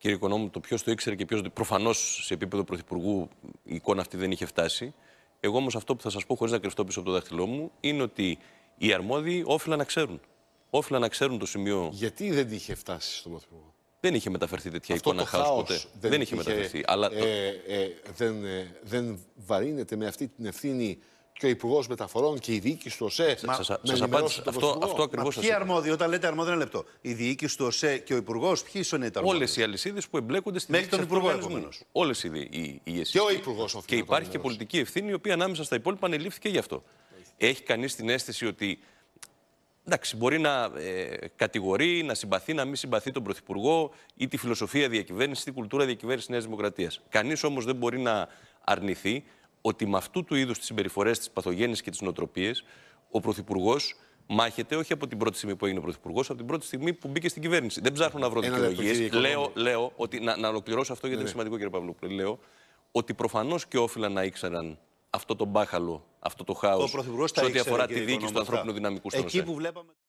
κύριε Οικονόμου, το ποιος το ήξερε και ποιος. Προφανώς σε επίπεδο πρωθυπουργού η εικόνα αυτή δεν είχε φτάσει. Εγώ όμως αυτό που θα σας πω, χωρίς να κρυφτώ πίσω από το δάχτυλό μου, είναι ότι οι αρμόδιοι όφυλα να ξέρουν. Όφυλα να ξέρουν το σημείο. Γιατί δεν είχε φτάσει στον πρωθυπουργό. Δεν είχε μεταφερθεί τέτοια εικόνα χάο ποτέ. Δεν, δεν είχε μεταφερθεί. Ε, ε, ε, δεν βαρύνεται με αυτή την ευθύνη και ο Υπουργός Μεταφορών και η διοίκηση του ΟΣΕ. Μα, σας, με απάντησα. Αυτό, αυτό ακριβώς. Ποιοι αρμόδιοι, όταν λέτε αρμόδιο, είναι λεπτό. Η διοίκηση του ΟΣΕ και ο Υπουργός, ποιοι είναι οι αρμόδιοι. Όλες οι αλυσίδες που εμπλέκονται στην Μέχρι τον Υπουργό επομένω. Όλες οι, ηγεσίε. Και ο Υπουργός Και υπάρχει και πολιτική ευθύνη, η οποία ανάμεσα στα υπόλοιπα ανελήφθηκε γι' αυτό. Έχει κανείς την αίσθηση ότι Εντάξει, μπορεί να ε, κατηγορεί, να συμπαθεί, να μην συμπαθεί τον Πρωθυπουργό ή τη φιλοσοφία διακυβέρνηση, την κουλτούρα διακυβέρνησης Νέας Δημοκρατίας. Κανείς όμως δεν μπορεί να αρνηθεί ότι με αυτού του είδους τις συμπεριφορές, τις παθογένειες και τις νοοτροπίες, ο Πρωθυπουργός μάχεται όχι από την πρώτη στιγμή που έγινε ο Πρωθυπουργός, από την πρώτη στιγμή που μπήκε στην κυβέρνηση. Δεν ψάχνω να βρω δικαιολογίε. Λέω, λέω ότι. Να, να ολοκληρώσω αυτό γιατί ναι. είναι σημαντικό, κύριε Παυλούπουλο. Λέω ότι προφανώς και όφυλα να ήξεραν αυτό το μπάχαλο, αυτό το χάο σε ό,τι αφορά τη δίκη του ανθρώπινου δυναμικού στον